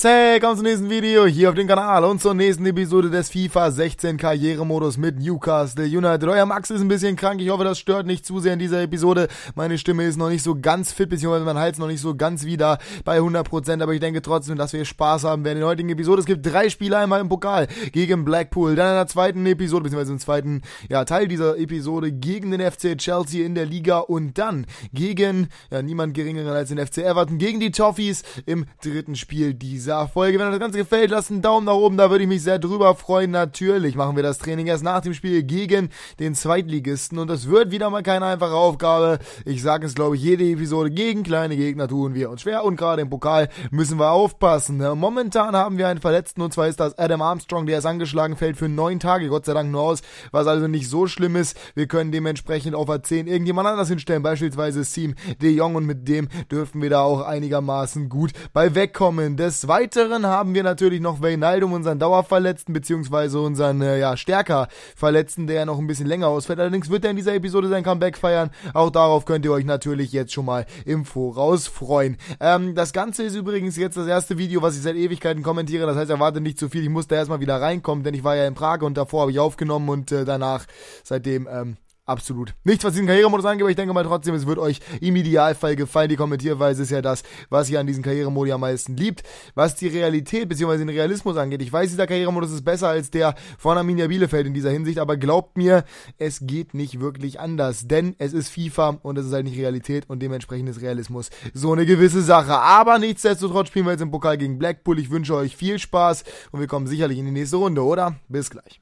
Hey, komm zum nächsten Video hier auf dem Kanal und zur nächsten Episode des FIFA 16 Karrieremodus mit Newcastle United. Euer Max ist ein bisschen krank, ich hoffe, das stört nicht zu sehr in dieser Episode. Meine Stimme ist noch nicht so ganz fit, beziehungsweise mein Hals noch nicht so ganz wieder bei 100%, aber ich denke trotzdem, dass wir Spaß haben werden in der heutigen Episode. Es gibt drei Spiele einmal im Pokal gegen Blackpool, dann in der zweiten Episode, beziehungsweise im zweiten ja, Teil dieser Episode gegen den FC Chelsea in der Liga und dann gegen ja, niemand geringeren als den FC Everton, gegen die Toffees im dritten Spiel dieser dieser Folge. Wenn euch das Ganze gefällt, lasst einen Daumen nach oben, da würde ich mich sehr drüber freuen. Natürlich machen wir das Training erst nach dem Spiel gegen den Zweitligisten und das wird wieder mal keine einfache Aufgabe. Ich sage es, glaube ich, jede Episode gegen kleine Gegner tun wir uns schwer und gerade im Pokal müssen wir aufpassen. Ne? Momentan haben wir einen Verletzten und zwar ist das Adam Armstrong, der ist angeschlagen, fällt für neun Tage, Gott sei Dank nur aus, was also nicht so schlimm ist. Wir können dementsprechend auf A10 irgendjemand anders hinstellen, beispielsweise Seam De Jong und mit dem dürfen wir da auch einigermaßen gut bei wegkommen. Des Weiteren Weiteren haben wir natürlich noch Wijnaldum, unseren Dauerverletzten, beziehungsweise unseren äh, ja, stärker Verletzten, der ja noch ein bisschen länger ausfällt. Allerdings wird er in dieser Episode sein Comeback feiern. Auch darauf könnt ihr euch natürlich jetzt schon mal im Voraus freuen. Ähm, das Ganze ist übrigens jetzt das erste Video, was ich seit Ewigkeiten kommentiere. Das heißt, erwarte nicht zu viel. Ich muss da erstmal wieder reinkommen, denn ich war ja in Prag und davor habe ich aufgenommen und äh, danach seitdem ähm, absolut nichts, was diesen Karrieremodus angeht, aber ich denke mal trotzdem, es wird euch im Idealfall gefallen. Die Kommentierweise ist ja das, was ihr an diesem Karrieremodus am meisten liebt. Was die Realität bzw. den Realismus angeht, ich weiß, dieser Karrieremodus ist besser als der von Arminia Bielefeld in dieser Hinsicht, aber glaubt mir, es geht nicht wirklich anders, denn es ist FIFA und es ist halt nicht Realität und dementsprechend ist Realismus so eine gewisse Sache. Aber nichtsdestotrotz spielen wir jetzt im Pokal gegen Blackpool. Ich wünsche euch viel Spaß und wir kommen sicherlich in die nächste Runde, oder? Bis gleich.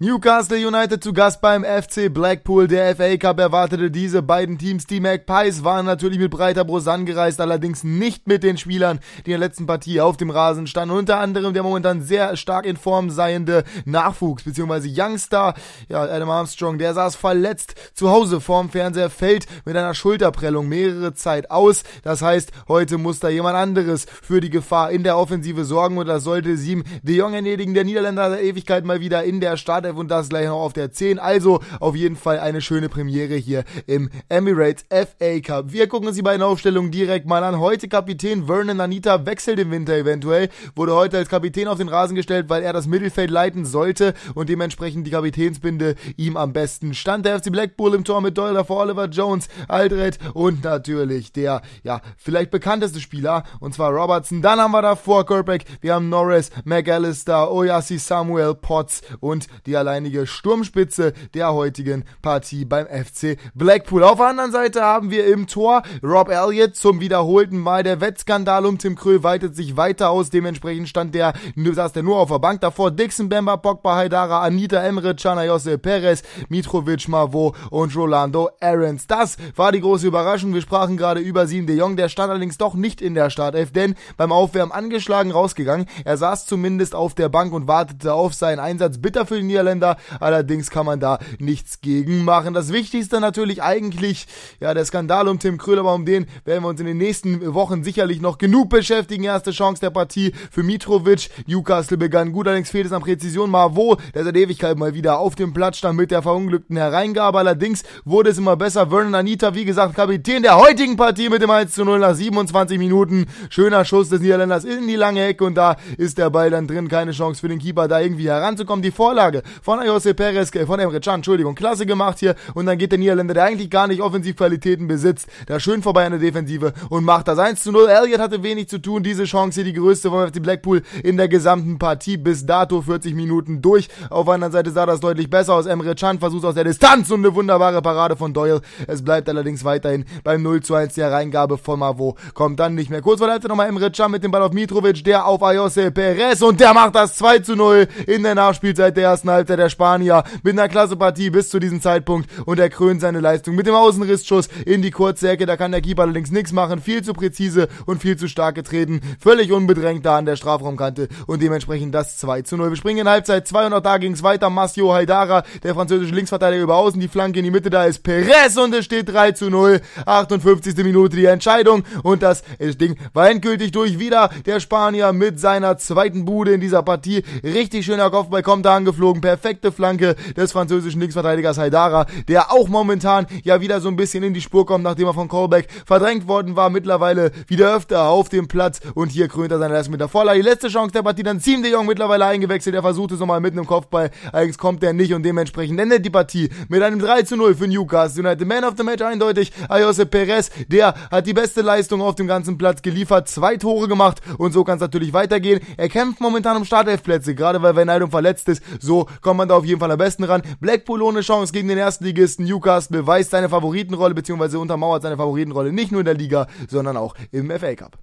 Newcastle United zu Gast beim FC Blackpool. Der FA Cup erwartete diese beiden Teams. Die Magpies waren natürlich mit breiter Brust angereist, allerdings nicht mit den Spielern, die in der letzten Partie auf dem Rasen standen. Unter anderem der momentan sehr stark in Form seiende Nachwuchs beziehungsweise Youngster, ja, Adam Armstrong, der saß verletzt zu Hause vorm Fernseher, fällt mit einer Schulterprellung mehrere Zeit aus. Das heißt, heute muss da jemand anderes für die Gefahr in der Offensive sorgen und das sollte Sim de Jong erledigen. Der Niederländer der Ewigkeit mal wieder in der Stadt Cardiff und das gleich noch auf der 10. Also auf jeden Fall eine schöne Premiere hier im Emirates FA Cup. Wir gucken uns die beiden Aufstellungen direkt mal an. Heute Kapitän Vernon Anita wechselt im Winter eventuell, wurde heute als Kapitän auf den Rasen gestellt, weil er das Mittelfeld leiten sollte und dementsprechend die Kapitänsbinde ihm am besten stand. Der FC Blackpool im Tor mit Doyle vor Oliver Jones, Aldred und natürlich der, ja, vielleicht bekannteste Spieler und zwar Robertson. Dann haben wir davor Kerbeck, wir haben Norris, McAllister, Oyasi Samuel, Potts und die die alleinige Sturmspitze der heutigen Partie beim FC Blackpool. Auf der anderen Seite haben wir im Tor Rob Elliott zum wiederholten Mal. Der Wettskandal um Tim Krüll weitet sich weiter aus. Dementsprechend stand der, saß der nur auf der Bank davor. Dixon Bemba, Pogba Haidara, Anita Emre, Chanayose Perez, Mitrovic Mavo und Rolando Ahrens. Das war die große Überraschung. Wir sprachen gerade über Sien de Jong. Der stand allerdings doch nicht in der Startelf, denn beim Aufwärmen angeschlagen rausgegangen. Er saß zumindest auf der Bank und wartete auf seinen Einsatz. Bitter für die Niederlande Niederländer. Allerdings kann man da nichts gegen machen. Das Wichtigste natürlich eigentlich, ja, der Skandal um Tim Krüll, aber um den werden wir uns in den nächsten Wochen sicherlich noch genug beschäftigen. Erste Chance der Partie für Mitrovic. Newcastle begann gut, allerdings fehlt es an Präzision. Marvo, der seit Ewigkeit mal wieder auf dem Platz stand mit der verunglückten Hereingabe. Allerdings wurde es immer besser. Vernon Anita, wie gesagt, Kapitän der heutigen Partie mit dem 1 zu 0 nach 27 Minuten. Schöner Schuss des Niederländers in die lange Ecke und da ist der Ball dann drin. Keine Chance für den Keeper, da irgendwie heranzukommen. Die Vorlage von Jose Perez, äh, von Emre Can, Entschuldigung, klasse gemacht hier. Und dann geht der Niederländer, der eigentlich gar nicht Offensivqualitäten besitzt, da schön vorbei an der Defensive und macht das 1 zu 0. Elliott hatte wenig zu tun. Diese Chance hier, die größte von die Blackpool in der gesamten Partie. Bis dato 40 Minuten durch. Auf der anderen Seite sah das deutlich besser aus. Emre Can versucht aus der Distanz und eine wunderbare Parade von Doyle. Es bleibt allerdings weiterhin beim 0 zu 1 der Reingabe von Mavo. Kommt dann nicht mehr. Kurz vor der Halbzeit nochmal Emre Can mit dem Ball auf Mitrovic, der auf Ayose Perez und der macht das 2 zu 0 in der Nachspielzeit der ersten Halbzeit. Halbzeit der Spanier mit einer klasse Partie bis zu diesem Zeitpunkt und er krönt seine Leistung mit dem Außenrissschuss in die kurze Ecke. Da kann der Keeper allerdings nichts machen. Viel zu präzise und viel zu stark getreten. Völlig unbedrängt da an der Strafraumkante und dementsprechend das 2 zu 0. Wir springen in Halbzeit 2 und auch da ging's weiter. Masio Haidara, der französische Linksverteidiger über außen, die Flanke in die Mitte, da ist Perez und es steht 3 zu 0. 58. Minute die Entscheidung und das Ding war endgültig durch. Wieder der Spanier mit seiner zweiten Bude in dieser Partie. Richtig schöner Kopfball kommt da angeflogen. Per perfekte Flanke des französischen Linksverteidigers Haidara, der auch momentan ja wieder so ein bisschen in die Spur kommt, nachdem er von Colbeck verdrängt worden war, mittlerweile wieder öfter auf dem Platz und hier krönt er seine erste mit der Vorlage. Die letzte Chance der Partie, dann Ziem Jong mittlerweile eingewechselt, er versucht es nochmal mit einem Kopfball, allerdings kommt er nicht und dementsprechend endet die Partie mit einem 3 zu 0 für Newcastle United. Man of the Match eindeutig, Ayose Perez, der hat die beste Leistung auf dem ganzen Platz geliefert, zwei Tore gemacht und so kann es natürlich weitergehen. Er kämpft momentan um Startelfplätze, gerade weil Wijnaldum verletzt ist, so kommt man da auf jeden Fall am besten ran. Blackpool ohne Chance gegen den Erstligisten Newcastle beweist seine Favoritenrolle bzw. untermauert seine Favoritenrolle nicht nur in der Liga, sondern auch im FA Cup.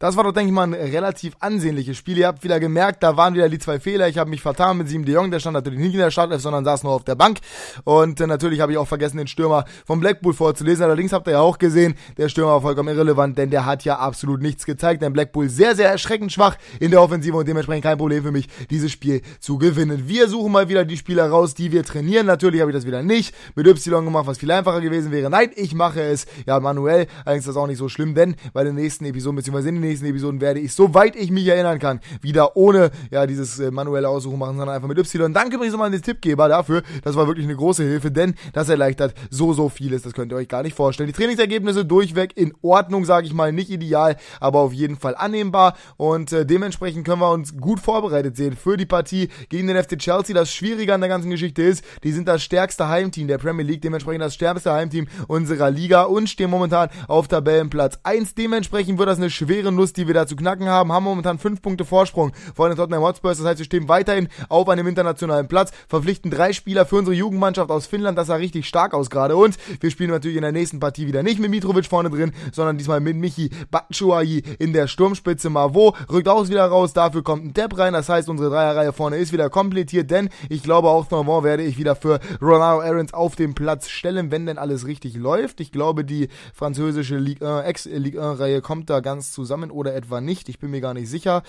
Das war doch, denke ich mal, ein relativ ansehnliches Spiel. Ihr habt wieder gemerkt, da waren wieder die zwei Fehler. Ich habe mich vertan mit Sim de Jong, der stand natürlich nicht in der Startelf, sondern saß nur auf der Bank. Und äh, natürlich habe ich auch vergessen, den Stürmer vom Blackpool vorzulesen. Allerdings habt ihr ja auch gesehen, der Stürmer war vollkommen irrelevant, denn der hat ja absolut nichts gezeigt. Denn Blackpool sehr, sehr erschreckend schwach in der Offensive und dementsprechend kein Problem für mich, dieses Spiel zu gewinnen. Wir suchen mal wieder die Spieler raus, die wir trainieren. Natürlich habe ich das wieder nicht mit Y gemacht, was viel einfacher gewesen wäre. Nein, ich mache es ja manuell. Allerdings ist das auch nicht so schlimm, denn bei den nächsten Episoden beziehungsweise in den nächsten Episoden werde ich, soweit ich mich erinnern kann, wieder ohne ja dieses äh, manuelle Aussuchen machen, sondern einfach mit Y. Danke übrigens nochmal an den Tippgeber dafür. Das war wirklich eine große Hilfe, denn das erleichtert so, so vieles. Das könnt ihr euch gar nicht vorstellen. Die Trainingsergebnisse durchweg in Ordnung, sage ich mal. Nicht ideal, aber auf jeden Fall annehmbar. Und äh, dementsprechend können wir uns gut vorbereitet sehen für die Partie gegen den FC Chelsea. Das Schwierige an der ganzen Geschichte ist, die sind das stärkste Heimteam der Premier League, dementsprechend das stärkste Heimteam unserer Liga und stehen momentan auf Tabellenplatz 1. Dementsprechend wird das eine schwere Schluss, die wir da zu knacken haben, haben momentan fünf Punkte Vorsprung vor den Tottenham Hotspurs. Das heißt, wir stehen weiterhin auf einem internationalen Platz, verpflichten drei Spieler für unsere Jugendmannschaft aus Finnland. Das sah richtig stark aus gerade. Und wir spielen natürlich in der nächsten Partie wieder nicht mit Mitrovic vorne drin, sondern diesmal mit Michi Batshuayi in der Sturmspitze. Mavo rückt auch wieder raus, dafür kommt ein Depp rein. Das heißt, unsere Dreierreihe vorne ist wieder komplettiert, denn ich glaube, auch Normand werde ich wieder für Ronaldo Aarons auf den Platz stellen, wenn denn alles richtig läuft. Ich glaube, die französische Ligue 1, äh, Ex-Ligue 1-Reihe kommt da ganz zusammen können oder etwa nicht. Ich bin mir gar nicht sicher.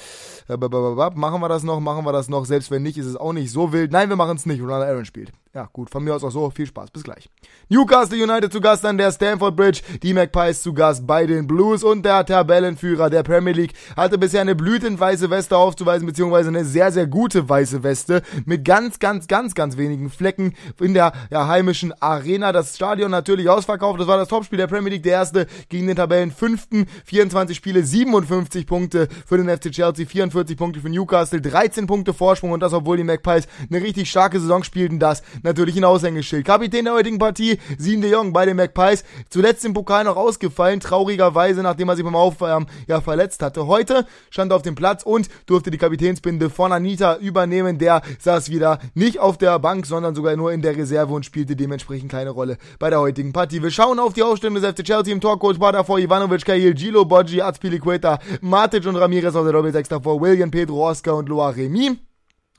Äh, machen wir das noch, machen wir das noch. Selbst wenn nicht, ist es auch nicht so wild. Nein, wir machen es nicht. Ronald Aaron spielt. Ja, gut, von mir aus auch so. Viel Spaß, bis gleich. Newcastle United zu Gast an der Stanford Bridge. Die Magpies zu Gast bei den Blues und der Tabellenführer der Premier League hatte bisher eine blütenweiße Weste aufzuweisen, beziehungsweise eine sehr, sehr gute weiße Weste mit ganz, ganz, ganz, ganz wenigen Flecken in der ja, heimischen Arena. Das Stadion natürlich ausverkauft. Das war das Topspiel der Premier League, der erste gegen den Tabellen fünften. 24 Spiele, sieben 57 Punkte für den FC Chelsea, 44 Punkte für Newcastle, 13 Punkte Vorsprung und das, obwohl die Magpies eine richtig starke Saison spielten, das natürlich ein Aushängeschild. Kapitän der heutigen Partie, Sien de Jong bei den Magpies, zuletzt im Pokal noch ausgefallen, traurigerweise, nachdem er sich beim Aufwärmen ja verletzt hatte. Heute stand er auf dem Platz und durfte die Kapitänsbinde von Anita übernehmen, der saß wieder nicht auf der Bank, sondern sogar nur in der Reserve und spielte dementsprechend keine Rolle bei der heutigen Partie. Wir schauen auf die Aufstellung des FC Chelsea im Talk-Coach, war davor Ivanovic, Kajil, Gilo, Boggi, Azpilicueta, Guetta, Matic und Ramirez aus der Doppelsechs davor, William, Pedro, Oscar und Loa Remy.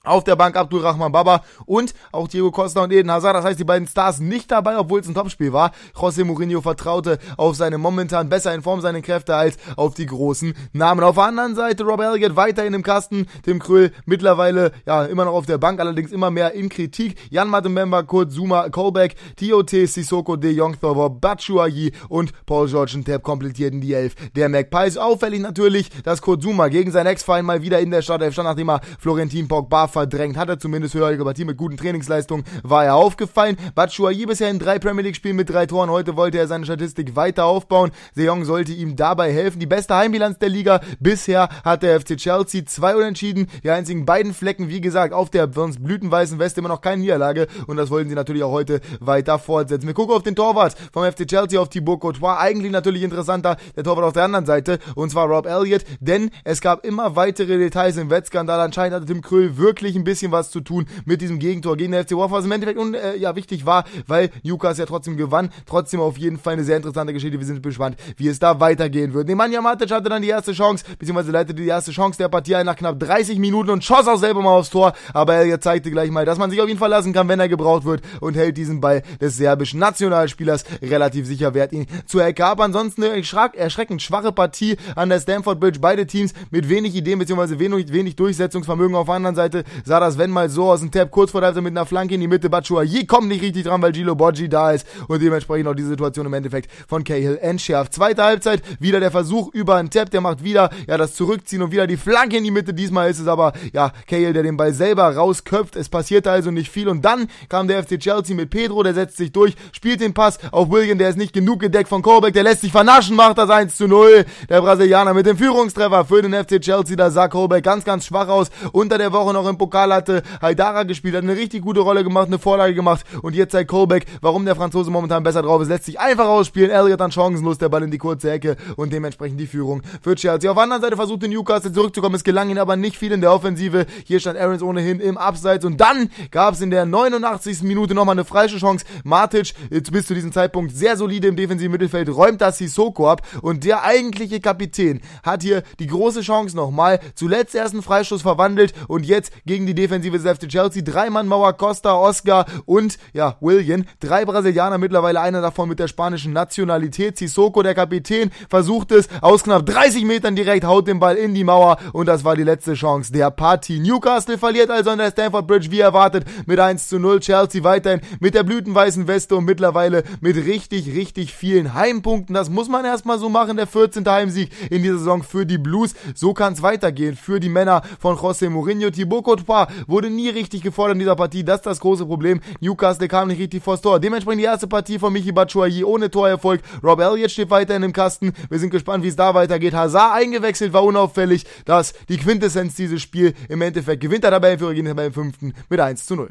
Auf der Bank Abdulrahman Baba und auch Diego Costa und Eden Hazard. Das heißt, die beiden Stars nicht dabei, obwohl es ein Topspiel war. José Mourinho vertraute auf seine momentan besser in Form seine Kräfte als auf die großen Namen. Auf der anderen Seite Rob Elliott weiterhin im Kasten. Tim Krüll mittlerweile ja immer noch auf der Bank, allerdings immer mehr in Kritik. Jan Matememba, Kurt Zuma, Colbeck, TOT, Sissoko, De Jong, Thorwar, Batshuayi und Paul George und Tab komplettierten die Elf der Magpies. Auffällig natürlich, dass Kurt Zuma gegen seinen Ex-Verein mal wieder in der Startelf stand, nachdem er Florentin Pogba verdrängt. Hat er zumindest höhere Partie mit guten Trainingsleistungen, war er aufgefallen. Batshuayi bisher in drei Premier League Spielen mit drei Toren. Heute wollte er seine Statistik weiter aufbauen. Sejong sollte ihm dabei helfen. Die beste Heimbilanz der Liga bisher hat der FC Chelsea zwei unentschieden. Die einzigen beiden Flecken, wie gesagt, auf der sonst blütenweißen Weste immer noch keine Niederlage. Und das wollten sie natürlich auch heute weiter fortsetzen. Wir gucken auf den Torwart vom FC Chelsea auf Thibaut Courtois. Eigentlich natürlich interessanter der Torwart auf der anderen Seite und zwar Rob Elliott, denn es gab immer weitere Details im Wettskandal. Anscheinend hatte Tim Krüll wirklich wirklich ein bisschen was zu tun mit diesem Gegentor gegen den FC Wolfsburg, was im Endeffekt un, äh, ja wichtig war, weil Newcastle ja trotzdem gewann. Trotzdem auf jeden Fall eine sehr interessante Geschichte. Wir sind gespannt, wie es da weitergehen wird. Nemanja Matic hatte dann die erste Chance, beziehungsweise leitete die erste Chance der Partie ein nach knapp 30 Minuten und schoss auch selber mal aufs Tor, aber er zeigte gleich mal, dass man sich auf ihn verlassen kann, wenn er gebraucht wird und hält diesen Ball des serbischen Nationalspielers relativ sicher wert, ihn zu Ecke. Aber ansonsten eine äh, erschreckend schwache Partie an der Stamford Bridge. Beide Teams mit wenig Ideen bzw. Wenig, wenig Durchsetzungsvermögen auf der anderen Seite sah das wenn mal so aus dem Tab kurz vor der Halbzeit mit einer Flanke in die Mitte. Batshuayi kommt nicht richtig dran, weil Gilo Boggi da ist und dementsprechend auch die Situation im Endeffekt von Cahill entschärft. Zweite Halbzeit, wieder der Versuch über einen Tab, der macht wieder ja das Zurückziehen und wieder die Flanke in die Mitte. Diesmal ist es aber ja Cahill, der den Ball selber rausköpft. Es passierte also nicht viel und dann kam der FC Chelsea mit Pedro, der setzt sich durch, spielt den Pass auf William, der ist nicht genug gedeckt von Colbeck, der lässt sich vernaschen, macht das 1 zu 0. Der Brasilianer mit dem Führungstreffer für den FC Chelsea, da sah Colbeck ganz, ganz schwach aus. Unter der Woche noch im Pokal hatte Haidara gespielt, hat eine richtig gute Rolle gemacht, eine Vorlage gemacht und jetzt zeigt Colbeck, warum der Franzose momentan besser drauf ist, lässt sich einfach ausspielen, Elliott dann chancenlos, der Ball in die kurze Ecke und dementsprechend die Führung für Chelsea. Auf der anderen Seite versucht Newcastle zurückzukommen, es gelang ihnen aber nicht viel in der Offensive, hier stand Aarons ohnehin im Abseits und dann gab es in der 89. Minute nochmal eine freie Chance, Matic bis zu diesem Zeitpunkt sehr solide im defensiven Mittelfeld, räumt das Sissoko ab und der eigentliche Kapitän hat hier die große Chance nochmal, zuletzt erst einen Freistoß verwandelt und jetzt geht gegen die defensive Säfte Chelsea. Drei Mann Mauer, Costa, Oscar und, ja, William. Drei Brasilianer mittlerweile, einer davon mit der spanischen Nationalität. Sissoko, der Kapitän, versucht es aus knapp 30 Metern direkt, haut den Ball in die Mauer und das war die letzte Chance der Partie. Newcastle verliert also an der Stamford Bridge, wie erwartet, mit 1 zu 0. Chelsea weiterhin mit der blütenweißen Weste und mittlerweile mit richtig, richtig vielen Heimpunkten. Das muss man erstmal so machen, der 14. Heimsieg in dieser Saison für die Blues. So kann es weitergehen für die Männer von José Mourinho. Thibaut Courtois wurde nie richtig gefordert in dieser Partie. Das ist das große Problem. Newcastle kam nicht richtig vors Tor. Dementsprechend die erste Partie von Michi Batshuayi ohne Torerfolg. Rob Elliott steht weiterhin im Kasten. Wir sind gespannt, wie es da weitergeht. Hazard eingewechselt, war unauffällig. Das die Quintessenz dieses Spiel. Im Endeffekt gewinnt er dabei für gegen den fünften mit 1 zu 0.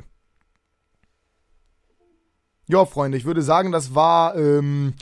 Ja, Freunde, ich würde sagen, das war ähm,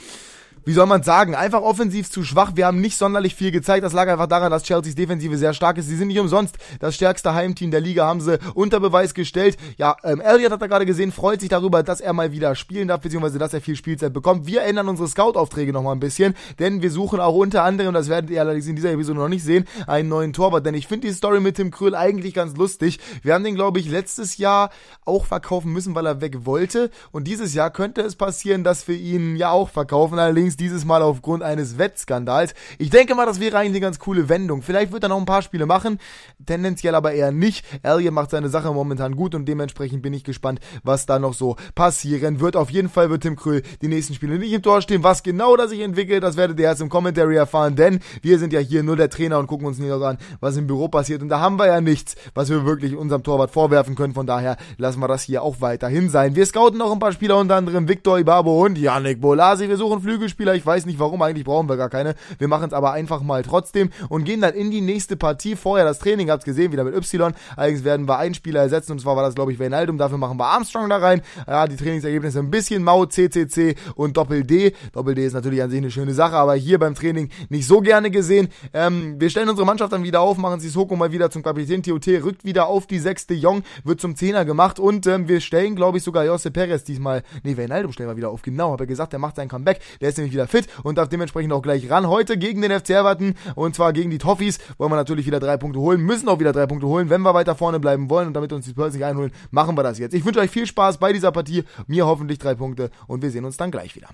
wie soll man sagen, einfach offensiv zu schwach. Wir haben nicht sonderlich viel gezeigt. Das lag einfach daran, dass Chelseas Defensive sehr stark ist. Sie sind nicht umsonst das stärkste Heimteam der Liga, haben sie unter Beweis gestellt. Ja, ähm, Elliot hat er gerade gesehen, freut sich darüber, dass er mal wieder spielen darf, beziehungsweise dass er viel Spielzeit bekommt. Wir ändern unsere Scout-Aufträge nochmal ein bisschen, denn wir suchen auch unter anderem, das werdet ihr allerdings in dieser Episode noch nicht sehen, einen neuen Torwart. Denn ich finde die Story mit Tim Krüll eigentlich ganz lustig. Wir haben den, glaube ich, letztes Jahr auch verkaufen müssen, weil er weg wollte. Und dieses Jahr könnte es passieren, dass wir ihn ja auch verkaufen. Allerdings allerdings dieses Mal aufgrund eines Wettskandals. Ich denke mal, das wäre eigentlich eine ganz coole Wendung. Vielleicht wird er noch ein paar Spiele machen, tendenziell aber eher nicht. Elliott macht seine Sache momentan gut und dementsprechend bin ich gespannt, was da noch so passieren wird. Auf jeden Fall wird Tim Krüll die nächsten Spiele nicht im Tor stehen. Was genau da sich entwickelt, das werdet ihr erst im Commentary erfahren, denn wir sind ja hier nur der Trainer und gucken uns nicht an, was im Büro passiert. Und da haben wir ja nichts, was wir wirklich unserem Torwart vorwerfen können. Von daher lassen wir das hier auch weiterhin sein. Wir scouten noch ein paar Spieler, unter anderem Viktor Ibabo und Yannick Bolasi. Wir suchen Flügelspieler. Spieler. Ich weiß nicht warum, eigentlich brauchen wir gar keine. Wir machen es aber einfach mal trotzdem und gehen dann in die nächste Partie. Vorher das Training, habt ihr gesehen, wieder mit Y. Allerdings werden wir einen Spieler ersetzen und zwar war das, glaube ich, Wijnaldum. Dafür machen wir Armstrong da rein. Ja, die Trainingsergebnisse ein bisschen mau, CCC und Doppel-D. Doppel-D ist natürlich an sich eine schöne Sache, aber hier beim Training nicht so gerne gesehen. Ähm, wir stellen unsere Mannschaft dann wieder auf, machen sie Soko mal wieder zum Kapitän. TOT rückt wieder auf die sechste. Jong wird zum Zehner gemacht und ähm, wir stellen, glaube ich, sogar Jose Perez diesmal. Ne, Wijnaldum stellen wir wieder auf. Genau, habe ich gesagt, der macht sein Comeback. Der ist nämlich endlich wieder fit und darf dementsprechend auch gleich ran. Heute gegen den FC Everton und zwar gegen die Toffees wollen wir natürlich wieder drei Punkte holen, müssen auch wieder drei Punkte holen, wenn wir weiter vorne bleiben wollen und damit uns die Spurs nicht einholen, machen wir das jetzt. Ich wünsche euch viel Spaß bei dieser Partie, mir hoffentlich drei Punkte und wir sehen uns dann gleich wieder.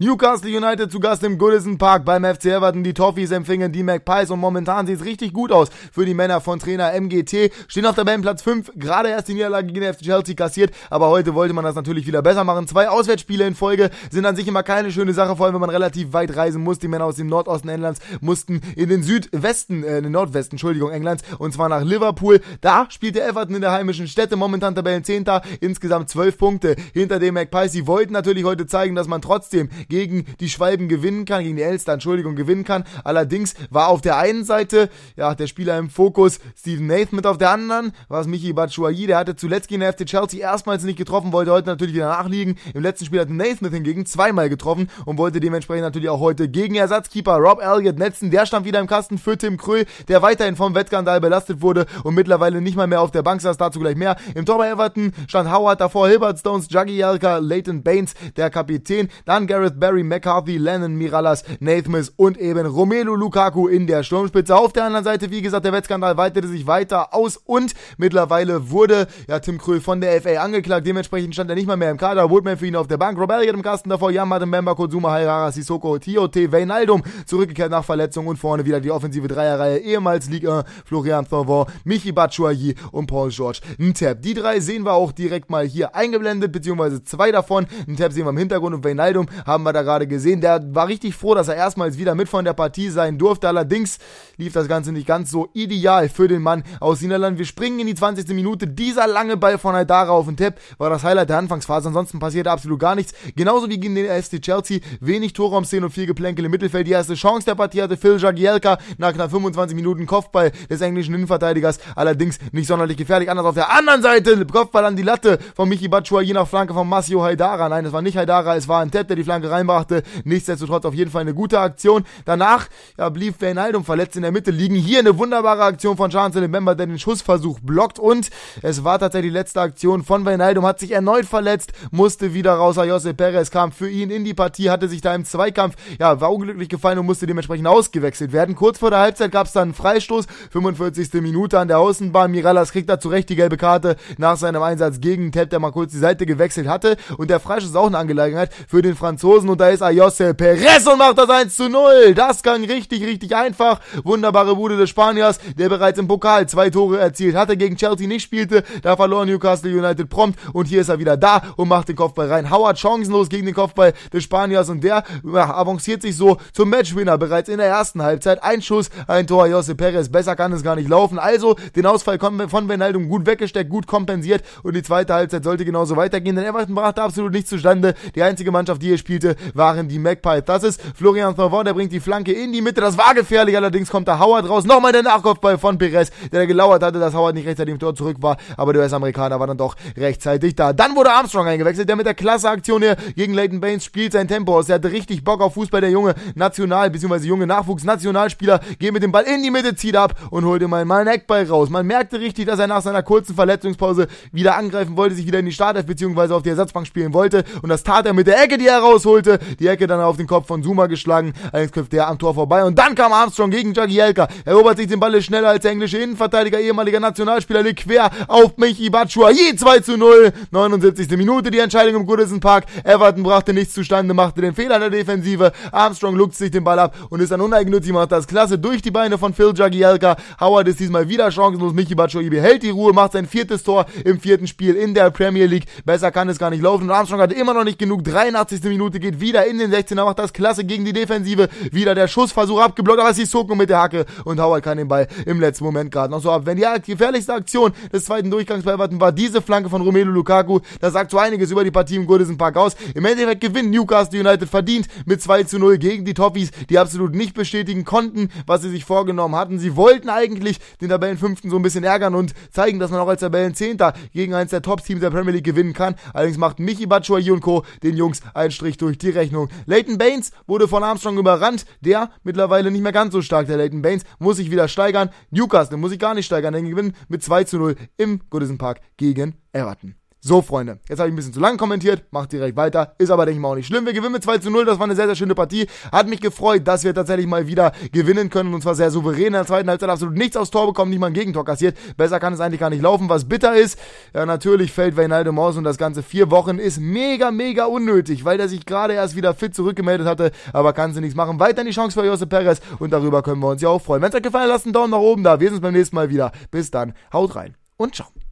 Newcastle United zu Gast im Goodison Park beim FC Everton. Die Toffees empfingen die McPies und momentan sieht es richtig gut aus für die Männer von Trainer MGT. Stehen auf Tabellenplatz 5, gerade erst die Niederlage gegen FC Chelsea kassiert, aber heute wollte man das natürlich wieder besser machen. Zwei Auswärtsspiele in Folge sind an sich immer keine schöne Sache, vor allem wenn man relativ weit reisen muss. Die Männer aus dem Nordosten Englands mussten in den Südwesten, äh, in den Nordwesten, Entschuldigung, Englands und zwar nach Liverpool. Da spielte Everton in der heimischen Städte momentan Tabellenzehnter, insgesamt 12 Punkte hinter den McPies. Sie wollten natürlich heute zeigen, dass man trotzdem gegen die Schwalben gewinnen kann, gegen die Elster, Entschuldigung, gewinnen kann. Allerdings war auf der einen Seite, ja, der Spieler im Fokus, Steven Naismith auf der anderen, war es Michi Batshuayi, der hatte zuletzt gegen der FC Chelsea erstmals nicht getroffen, wollte heute natürlich wieder nachliegen. Im letzten Spiel hat Naismith hingegen zweimal getroffen und wollte dementsprechend natürlich auch heute gegen Ersatzkeeper Rob Elliott netzen. Der stand wieder im Kasten für Tim Kröll, der weiterhin vom Wettskandal belastet wurde und mittlerweile nicht mal mehr auf der Bank saß, dazu gleich mehr. Im Tor bei Everton stand Howard davor, Hilbert Stones, Juggy Elka, Leighton Baines, der Kapitän, dann Gareth mit Barry McCarthy, Lennon Miralas, Nathmus und eben Romelu Lukaku in der Sturmspitze. Auf der anderen Seite, wie gesagt, der Wettskandal weitete sich weiter aus und mittlerweile wurde ja Tim Krüll von der FA angeklagt. Dementsprechend stand er nicht mal mehr im Kader. Woodman für ihn auf der Bank. Rob Elliott im Kasten davor. Jan Yamada Mbemba, Kozuma, Hairara, Sissoko, Tiote, Weinaldum zurückgekehrt nach Verletzung und vorne wieder die offensive Dreierreihe. Ehemals Liga Florian Thauvin, Michi Batshuayi und Paul George Ntep. Die drei sehen wir auch direkt mal hier eingeblendet, beziehungsweise zwei davon. Ntep sehen wir im Hintergrund und Weinaldum haben haben wir da gerade gesehen. Der war richtig froh, dass er erstmals wieder mit von der Partie sein durfte. Allerdings lief das Ganze nicht ganz so ideal für den Mann aus Niederland. Wir springen in die 20. Minute. Dieser lange Ball von Haidara auf den Tepp war das Highlight der Anfangsphase. Ansonsten passierte absolut gar nichts. Genauso wie gegen den SD Chelsea. Wenig Torraumszene und viel Geplänkel im Mittelfeld. Die erste Chance der Partie hatte Phil Jagielka nach knapp 25 Minuten Kopfball des englischen Innenverteidigers. Allerdings nicht sonderlich gefährlich. Anders auf der anderen Seite. Kopfball an die Latte von Michi Batschua, je nach Flanke von Masio Haidara. Nein, es war nicht Haidara, es war ein Tepp, der die Flanke reinbrachte. Nichtsdestotrotz auf jeden Fall eine gute Aktion. Danach ja, blieb Wijnaldum verletzt in der Mitte liegen. Hier eine wunderbare Aktion von Charles Member, der den Schussversuch blockt und es war tatsächlich die letzte Aktion von Wijnaldum, hat sich erneut verletzt, musste wieder raus. Jose Perez kam für ihn in die Partie, hatte sich da im Zweikampf, ja, war unglücklich gefallen und musste dementsprechend ausgewechselt werden. Kurz vor der Halbzeit gab es dann einen Freistoß, 45. Minute an der Außenbahn. Mirallas kriegt da zurecht die gelbe Karte nach seinem Einsatz gegen Tab, der mal kurz die Seite gewechselt hatte und der Freistoß ist auch eine Angelegenheit für den Franzosen. Außen und da ist Ayosel Perez und macht das 1 zu 0. Das ging richtig, richtig einfach. Wunderbare Bude des Spaniers, der bereits im Pokal zwei Tore erzielt hatte, gegen Chelsea nicht spielte. Da verlor Newcastle United prompt und hier ist er wieder da und macht den Kopfball rein. Howard chancenlos gegen den Kopfball des Spaniers und der ja, avanciert sich so zum Matchwinner bereits in der ersten Halbzeit. Ein Schuss, ein Tor Ayosel Perez. Besser kann es gar nicht laufen. Also den Ausfall von Benaldum gut weggesteckt, gut kompensiert und die zweite Halbzeit sollte genauso weitergehen, denn Everton brachte absolut nichts zustande. Die einzige Mannschaft, die hier spielte, Seite waren die Magpies. Das ist Florian Thauvin, der bringt die Flanke in die Mitte. Das war gefährlich, allerdings kommt da Howard raus. Nochmal der Nachkopfball von Perez, der da gelauert hatte, dass Howard nicht rechtzeitig im Tor zurück war. Aber der US-Amerikaner war dann doch rechtzeitig da. Dann wurde Armstrong eingewechselt, der mit der klasse Aktion hier gegen Leighton Baines spielt sein Tempo aus. Der hatte richtig Bock auf Fußball, der junge National- bzw. junge Nachwuchs-Nationalspieler geht mit dem Ball in die Mitte, zieht ab und holt immer mal einen Eckball raus. Man merkte richtig, dass er nach seiner kurzen Verletzungspause wieder angreifen wollte, sich wieder in die Startelf bzw. auf die Ersatzbank spielen wollte. Und das tat er mit der Ecke, die er rausholt wollte. Die Ecke dann auf den Kopf von Zuma geschlagen. Allerdings köpft der am Tor vorbei. Und dann kam Armstrong gegen Jagielka. Erobert sich den Ball schneller als der englische Innenverteidiger, ehemaliger Nationalspieler, liegt quer auf Michi Batschua. Je 2 zu 0. 79. Minute die Entscheidung im Goodison Park. Everton brachte nichts zustande, machte den Fehler in der Defensive. Armstrong lugt sich den Ball ab und ist dann uneigennützig, macht das klasse durch die Beine von Phil Jagielka. Howard ist diesmal wieder chancenlos. Michi Batschua behält die Ruhe, macht sein viertes Tor im vierten Spiel in der Premier League. Besser kann es gar nicht laufen. Und Armstrong hat immer noch nicht genug. 83. Minute geht wieder in den 16er, macht das klasse gegen die Defensive. Wieder der Schussversuch abgeblockt, aber es ist Soko mit der Hacke und Howard kann den Ball im letzten Moment gerade noch so ab. Wenn die gefährlichste Aktion des zweiten Durchgangs bei Everton war diese Flanke von Romelu Lukaku, das sagt so einiges über die Partie im Goodison Park aus. Im Endeffekt gewinnt Newcastle United verdient mit 2 zu 0 gegen die Toffees, die absolut nicht bestätigen konnten, was sie sich vorgenommen hatten. Sie wollten eigentlich den Tabellenfünften so ein bisschen ärgern und zeigen, dass man auch als Tabellenzehnter gegen eins der Top-Teams der Premier League gewinnen kann. Allerdings macht Michi Batshuayi und Co. den Jungs einen Strich durch durch die Rechnung. Leighton Baines wurde von Armstrong überrannt. Der mittlerweile nicht mehr ganz so stark, der Leighton Baines, muss sich wieder steigern. Newcastle muss sich gar nicht steigern, denn gewinnen mit 2 zu 0 im Goodison Park gegen Everton. So, Freunde, jetzt habe ich ein bisschen zu lang kommentiert, macht direkt weiter, ist aber, denke ich mal, auch nicht schlimm. Wir gewinnen mit 2 zu 0, das war eine sehr, sehr schöne Partie. Hat mich gefreut, dass wir tatsächlich mal wieder gewinnen können und zwar sehr souverän. In der zweiten Halbzeit absolut nichts aufs Tor bekommen, nicht mal ein Gegentor kassiert. Besser kann es eigentlich gar nicht laufen. Was bitter ist, ja, natürlich fällt Reinaldo aus und das Ganze vier Wochen ist mega, mega unnötig, weil der sich gerade erst wieder fit zurückgemeldet hatte, aber kann sie nichts machen. Weiterhin die Chance für Jose Perez und darüber können wir uns ja auch freuen. Wenn es euch gefallen hat, lasst einen Daumen nach oben da. Wir sehen uns beim nächsten Mal wieder. Bis dann, haut rein und ciao.